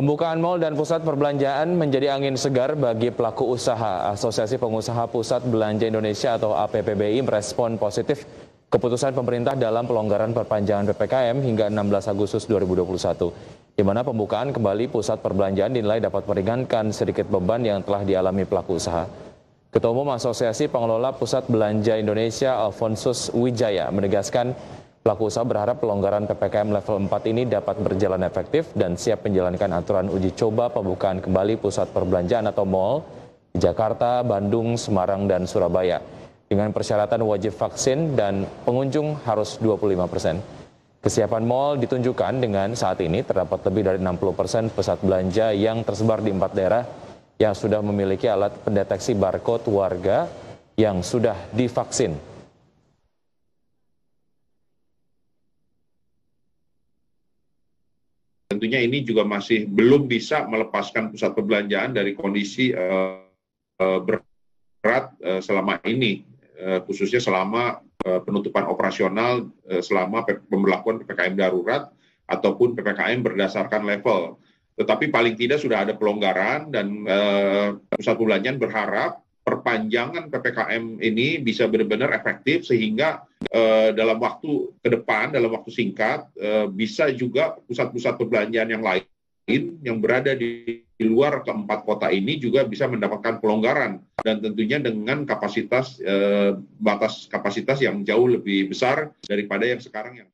Pembukaan mal dan pusat perbelanjaan menjadi angin segar bagi pelaku usaha. Asosiasi Pengusaha Pusat Belanja Indonesia atau APPBI merespon positif keputusan pemerintah dalam pelonggaran perpanjangan PPKM hingga 16 Agustus 2021, di mana pembukaan kembali pusat perbelanjaan dinilai dapat meringankan sedikit beban yang telah dialami pelaku usaha. Ketua Umum Asosiasi Pengelola Pusat Belanja Indonesia Alfonsus Wijaya menegaskan Pelaku usaha berharap pelonggaran PPKM level 4 ini dapat berjalan efektif dan siap menjalankan aturan uji coba pembukaan kembali pusat perbelanjaan atau mal di Jakarta, Bandung, Semarang, dan Surabaya dengan persyaratan wajib vaksin dan pengunjung harus 25 persen. Kesiapan mal ditunjukkan dengan saat ini terdapat lebih dari 60 persen pusat belanja yang tersebar di empat daerah yang sudah memiliki alat pendeteksi barcode warga yang sudah divaksin. tentunya ini juga masih belum bisa melepaskan pusat perbelanjaan dari kondisi eh, eh, berat eh, selama ini, khususnya selama penutupan operasional, selama pemberlakuan ppkm darurat ataupun ppkm berdasarkan level. Tetapi paling tidak sudah ada pelonggaran dan pusat perbelanjaan berharap perpanjangan PPKM ini bisa benar-benar efektif sehingga eh, dalam waktu ke depan, dalam waktu singkat, eh, bisa juga pusat-pusat perbelanjaan yang lain yang berada di, di luar keempat kota ini juga bisa mendapatkan pelonggaran dan tentunya dengan kapasitas eh, batas kapasitas yang jauh lebih besar daripada yang sekarang yang